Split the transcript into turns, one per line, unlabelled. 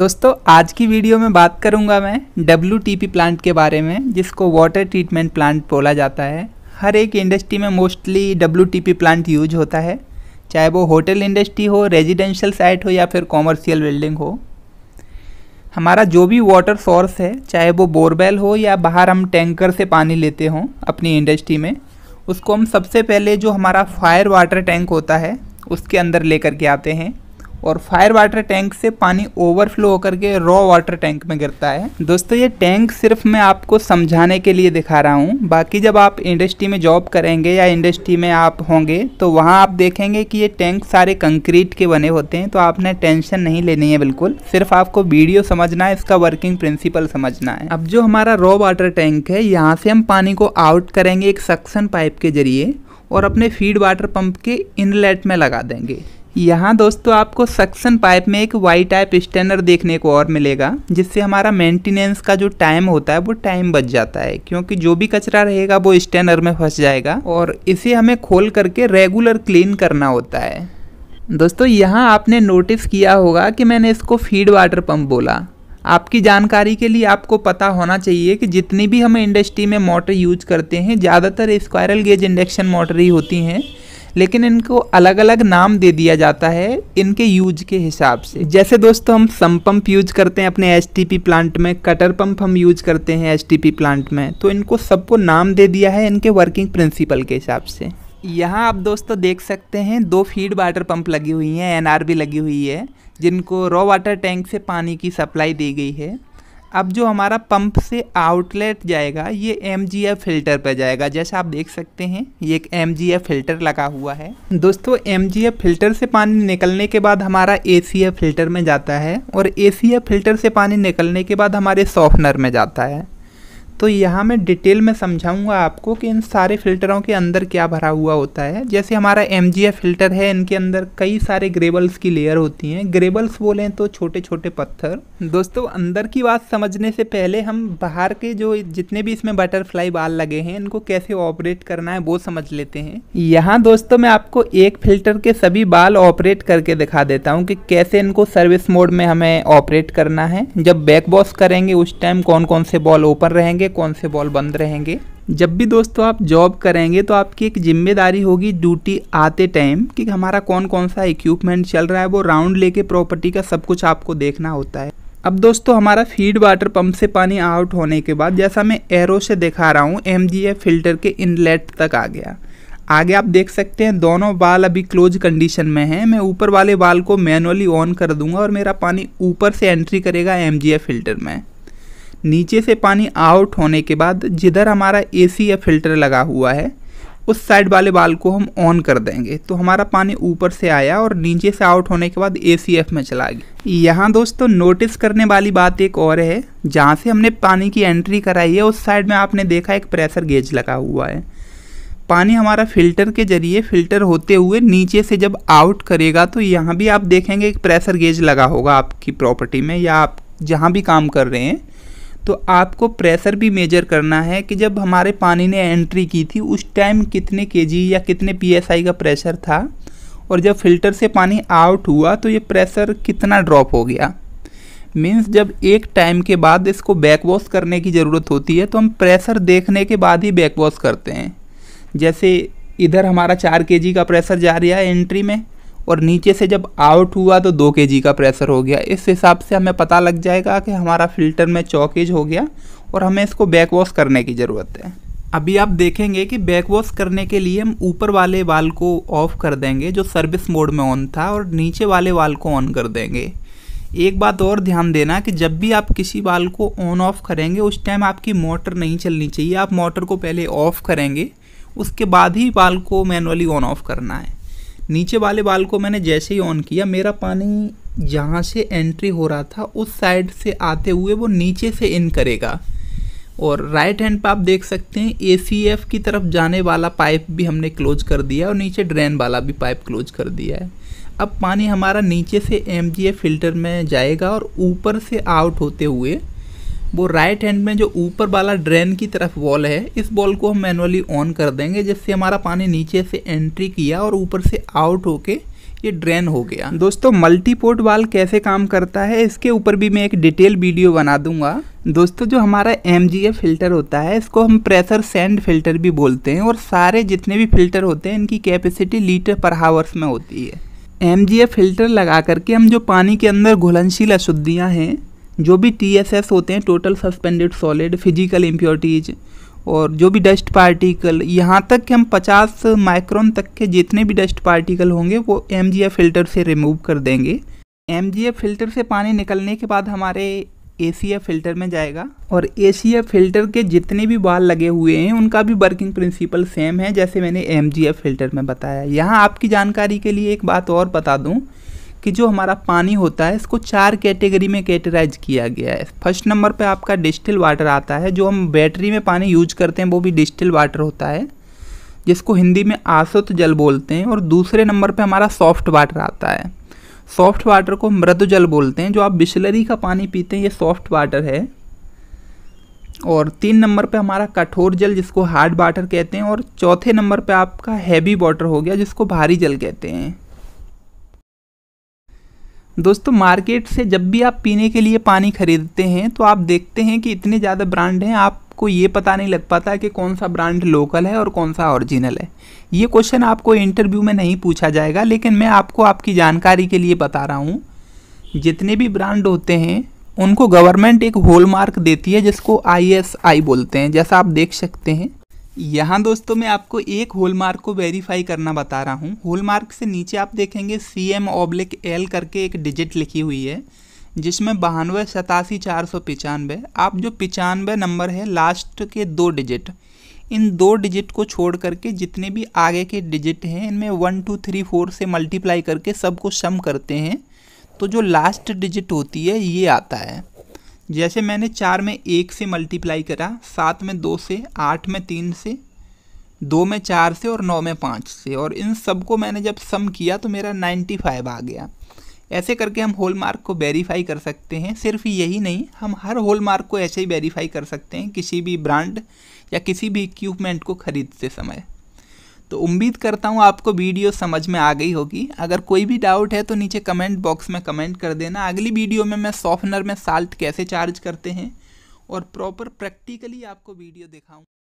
दोस्तों आज की वीडियो में बात करूंगा मैं डब्ल्यू प्लांट के बारे में जिसको वाटर ट्रीटमेंट प्लांट बोला जाता है हर एक इंडस्ट्री में मोस्टली डब्ल्यू प्लांट यूज होता है चाहे वो होटल इंडस्ट्री हो रेजिडेंशियल साइट हो या फिर कॉमर्शियल बिल्डिंग हो हमारा जो भी वाटर सोर्स है चाहे वो बोरवेल हो या बाहर हम टैंकर से पानी लेते हों अपनी इंडस्ट्री में उसको हम सबसे पहले जो हमारा फायर वाटर टैंक होता है उसके अंदर लेकर के आते हैं और फायर वाटर टैंक से पानी ओवरफ्लो होकर के रॉ वाटर टैंक में गिरता है दोस्तों ये टैंक सिर्फ मैं आपको समझाने के लिए दिखा रहा हूँ बाकी जब आप इंडस्ट्री में जॉब करेंगे या इंडस्ट्री में आप होंगे तो वहाँ आप देखेंगे कि ये टैंक सारे कंक्रीट के बने होते हैं तो आपने टेंशन नहीं लेनी है बिल्कुल सिर्फ आपको वीडियो समझना है इसका वर्किंग प्रिंसिपल समझना है अब जो हमारा रॉ वाटर टैंक है यहाँ से हम पानी को आउट करेंगे एक सक्सन पाइप के जरिए और अपने फीड वाटर पंप के इनलेट में लगा देंगे यहाँ दोस्तों आपको सक्शन पाइप में एक वाई टाइप स्टैंडर देखने को और मिलेगा जिससे हमारा मेंटेनेंस का जो टाइम होता है वो टाइम बच जाता है क्योंकि जो भी कचरा रहेगा वो स्टैंडर में फंस जाएगा और इसे हमें खोल करके रेगुलर क्लीन करना होता है दोस्तों यहाँ आपने नोटिस किया होगा कि मैंने इसको फीड वाटर पम्प बोला आपकी जानकारी के लिए आपको पता होना चाहिए कि जितनी भी हम इंडस्ट्री में मोटर यूज करते हैं ज़्यादातर स्क्वायरल गेज इंडक्शन मोटर ही होती हैं लेकिन इनको अलग अलग नाम दे दिया जाता है इनके यूज के हिसाब से जैसे दोस्तों हम सम पंप यूज करते हैं अपने एस प्लांट में कटर पंप हम यूज करते हैं एस प्लांट में तो इनको सबको नाम दे दिया है इनके वर्किंग प्रिंसिपल के हिसाब से यहाँ आप दोस्तों देख सकते हैं दो फीड वाटर पंप लगी हुई हैं एनआरबी लगी हुई है जिनको रॉ वाटर टैंक से पानी की सप्लाई दी गई है अब जो हमारा पंप से आउटलेट जाएगा ये एम फिल्टर पर जाएगा जैसा आप देख सकते हैं ये एक एम फिल्टर लगा हुआ है दोस्तों एम फिल्टर से पानी निकलने के बाद हमारा ए फिल्टर में जाता है और ए फिल्टर से पानी निकलने के बाद हमारे सॉफ्टनर में जाता है तो यहाँ मैं डिटेल में समझाऊंगा आपको कि इन सारे फिल्टरों के अंदर क्या भरा हुआ होता है जैसे हमारा एम फिल्टर है इनके अंदर कई सारे ग्रेबल्स की लेयर होती हैं ग्रेबल्स बोलें तो छोटे छोटे पत्थर दोस्तों अंदर की बात समझने से पहले हम बाहर के जो जितने भी इसमें बटरफ्लाई बाल लगे हैं इनको कैसे ऑपरेट करना है वो समझ लेते हैं यहाँ दोस्तों मैं आपको एक फिल्टर के सभी बाल ऑपरेट करके दिखा देता हूँ कि कैसे इनको सर्विस मोड में हमें ऑपरेट करना है जब बैक बॉस करेंगे उस टाइम कौन कौन से बॉल ओपन रहेंगे रहेंगे कौन से बॉल बंद रहेंगे जब भी दोस्तों आप जॉब करेंगे तो आपकी एक जिम्मेदारी होगी ड्यूटी आते टाइम कि हमारा कौन कौन सा इक्विपमेंट चल रहा है वो राउंड लेके प्रॉपर्टी का सब कुछ आपको देखना होता है अब दोस्तों हमारा फीड वाटर पंप से पानी आउट होने के बाद जैसा मैं एरो से दिखा रहा हूँ एम फिल्टर के इनलेट तक आ गया आगे आप देख सकते हैं दोनों बाल अभी क्लोज कंडीशन में हैं मैं ऊपर वाले बाल को मैनुअली ऑन कर दूंगा और मेरा पानी ऊपर से एंट्री करेगा एम फिल्टर में नीचे से पानी आउट होने के बाद जिधर हमारा एसी या फिल्टर लगा हुआ है उस साइड वाले बाल को हम ऑन कर देंगे तो हमारा पानी ऊपर से आया और नीचे से आउट होने के बाद ए में चला गया यहाँ दोस्तों नोटिस करने वाली बात एक और है जहाँ से हमने पानी की एंट्री कराई है उस साइड में आपने देखा एक प्रेशर गेज लगा हुआ है पानी हमारा फिल्टर के जरिए फिल्टर होते हुए नीचे से जब आउट करेगा तो यहाँ भी आप देखेंगे एक प्रेशर गेज लगा होगा आपकी प्रॉपर्टी में या आप जहाँ भी काम कर रहे हैं तो आपको प्रेशर भी मेजर करना है कि जब हमारे पानी ने एंट्री की थी उस टाइम कितने के या कितने पी का प्रेशर था और जब फिल्टर से पानी आउट हुआ तो ये प्रेशर कितना ड्रॉप हो गया मीन्स जब एक टाइम के बाद इसको बैक वॉश करने की ज़रूरत होती है तो हम प्रेशर देखने के बाद ही बैक वॉश करते हैं जैसे इधर हमारा चार के का प्रेशर जा रहा है एंट्री में और नीचे से जब आउट हुआ तो दो के का प्रेशर हो गया इस हिसाब से हमें पता लग जाएगा कि हमारा फिल्टर में चौकेज हो गया और हमें इसको बैक वॉश करने की ज़रूरत है अभी आप देखेंगे कि बैक वॉश करने के लिए हम ऊपर वाले वाल को ऑफ कर देंगे जो सर्विस मोड में ऑन था और नीचे वाले वाल को ऑन कर देंगे एक बात और ध्यान देना कि जब भी आप किसी वाल को ऑन ऑफ करेंगे उस टाइम आपकी मोटर नहीं चलनी चाहिए आप मोटर को पहले ऑफ करेंगे उसके बाद ही वाल को मैनुअली ऑन ऑफ करना है नीचे वाले बाल को मैंने जैसे ही ऑन किया मेरा पानी जहाँ से एंट्री हो रहा था उस साइड से आते हुए वो नीचे से इन करेगा और राइट हैंड पर आप देख सकते हैं ए की तरफ जाने वाला पाइप भी हमने क्लोज कर दिया और नीचे ड्रेन वाला भी पाइप क्लोज कर दिया है अब पानी हमारा नीचे से एम फिल्टर में जाएगा और ऊपर से आउट होते हुए वो राइट हैंड में जो ऊपर वाला ड्रेन की तरफ वॉल है इस बॉल को हम मैनुअली ऑन कर देंगे जिससे हमारा पानी नीचे से एंट्री किया और ऊपर से आउट होके ये ड्रेन हो गया दोस्तों मल्टीपोर्ट वाल कैसे काम करता है इसके ऊपर भी मैं एक डिटेल वीडियो बना दूंगा दोस्तों जो हमारा एम फिल्टर होता है इसको हम प्रेशर सेंड फिल्टर भी बोलते हैं और सारे जितने भी फिल्टर होते हैं इनकी कैपेसिटी लीटर पर हावर्स में होती है एम फिल्टर लगा करके हम जो पानी के अंदर घुलनशील अशुद्धियाँ हैं जो भी एस होते हैं total suspended solid physical impurities और जो भी डस्ट पार्टिकल यहाँ तक कि हम 50 माइक्रोन तक के जितने भी डस्ट पार्टिकल होंगे वो एम फिल्टर से रिमूव कर देंगे एम फिल्टर से पानी निकलने के बाद हमारे ए फिल्टर में जाएगा और ए फिल्टर के जितने भी बाल लगे हुए हैं उनका भी वर्किंग प्रिंसिपल सेम है जैसे मैंने एम फिल्टर में बताया यहाँ आपकी जानकारी के लिए एक बात और बता दूँ कि जो हमारा पानी होता है इसको चार कैटेगरी में कैटेराइज किया गया है फर्स्ट नंबर पे आपका डिस्टिल वाटर आता है जो हम बैटरी में पानी यूज करते हैं वो भी डिस्टिल वाटर होता है जिसको हिंदी में आसुत जल बोलते हैं और दूसरे नंबर पर हमारा सॉफ्ट वाटर आता है सॉफ्ट वाटर को मृद जल बोलते हैं जो आप बिस्लरी का पानी पीते हैं ये सॉफ्ट वाटर है और तीन नंबर पे हमारा कठोर जल जिसको हार्ड वाटर कहते हैं और चौथे नंबर पे आपका हैवी वाटर हो गया जिसको भारी जल कहते हैं दोस्तों मार्केट से जब भी आप पीने के लिए पानी खरीदते हैं तो आप देखते हैं कि इतने ज़्यादा ब्रांड हैं आपको ये पता नहीं लग पाता कि कौन सा ब्रांड लोकल है और कौन सा ओरिजिनल है ये क्वेश्चन आपको इंटरव्यू में नहीं पूछा जाएगा लेकिन मैं आपको आपकी जानकारी के लिए बता रहा हूँ जितने भी ब्रांड होते हैं उनको गवर्नमेंट एक होल देती है जिसको आई बोलते हैं जैसा आप देख सकते हैं यहाँ दोस्तों मैं आपको एक होलमार्क को वेरीफाई करना बता रहा हूँ होलमार्क से नीचे आप देखेंगे सी एम ऑब्लिक एल करके एक डिजिट लिखी हुई है जिसमें बहानवे सतासी चार सौ पचानवे आप जो पचानवे नंबर है लास्ट के दो डिजिट इन दो डिजिट को छोड़ करके जितने भी आगे के डिजिट हैं इनमें वन टू थ्री फोर से मल्टीप्लाई करके सबको सम करते हैं तो जो लास्ट डिजिट होती है ये आता है जैसे मैंने चार में एक से मल्टीप्लाई करा सात में दो से आठ में तीन से दो में चार से और नौ में पाँच से और इन सब को मैंने जब सम किया तो मेरा नाइन्टी फाइव आ गया ऐसे करके हम होल मार्क को वेरीफाई कर सकते हैं सिर्फ यही नहीं हम हर होल मार्क को ऐसे ही वेरीफाई कर सकते हैं किसी भी ब्रांड या किसी भी इक्विपमेंट को खरीदते समय तो उम्मीद करता हूँ आपको वीडियो समझ में आ गई होगी अगर कोई भी डाउट है तो नीचे कमेंट बॉक्स में कमेंट कर देना अगली वीडियो में मैं सॉफ्टनर में साल्ट कैसे चार्ज करते हैं और प्रॉपर प्रैक्टिकली आपको वीडियो दिखाऊँ